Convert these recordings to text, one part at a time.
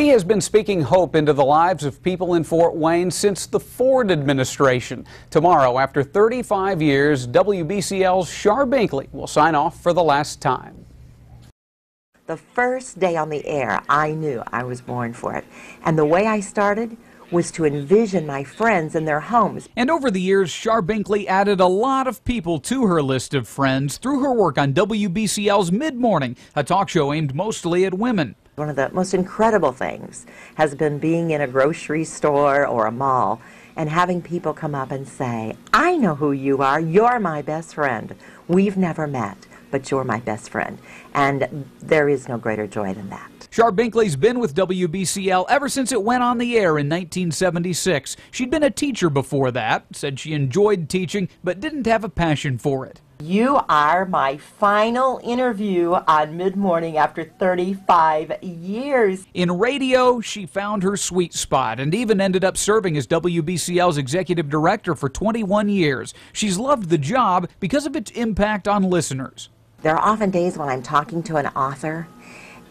She has been speaking hope into the lives of people in Fort Wayne since the Ford administration. Tomorrow, after 35 years, WBCL's Shar Binkley will sign off for the last time. The first day on the air, I knew I was born for it. And the way I started was to envision my friends in their homes. And over the years, Shar Binkley added a lot of people to her list of friends through her work on WBCL's Mid Morning, a talk show aimed mostly at women one of the most incredible things has been being in a grocery store or a mall and having people come up and say, I know who you are. You're my best friend. We've never met, but you're my best friend. And there is no greater joy than that. Shar Binkley's been with WBCL ever since it went on the air in 1976. She'd been a teacher before that, said she enjoyed teaching, but didn't have a passion for it. You are my final interview on Mid Morning after 35 years. In radio, she found her sweet spot and even ended up serving as WBCL's executive director for 21 years. She's loved the job because of its impact on listeners. There are often days when I'm talking to an author,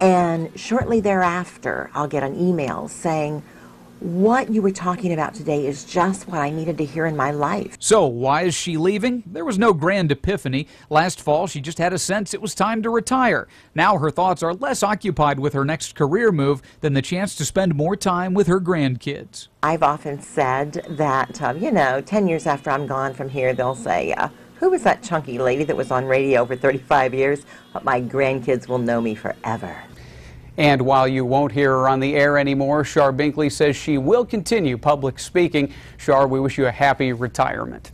and shortly thereafter, I'll get an email saying, what you were talking about today is just what I needed to hear in my life. So, why is she leaving? There was no grand epiphany. Last fall, she just had a sense it was time to retire. Now, her thoughts are less occupied with her next career move than the chance to spend more time with her grandkids. I've often said that, uh, you know, 10 years after I'm gone from here, they'll say, uh, who was that chunky lady that was on radio for 35 years? But my grandkids will know me forever. And while you won't hear her on the air anymore, Shar Binkley says she will continue public speaking. Shar, we wish you a happy retirement.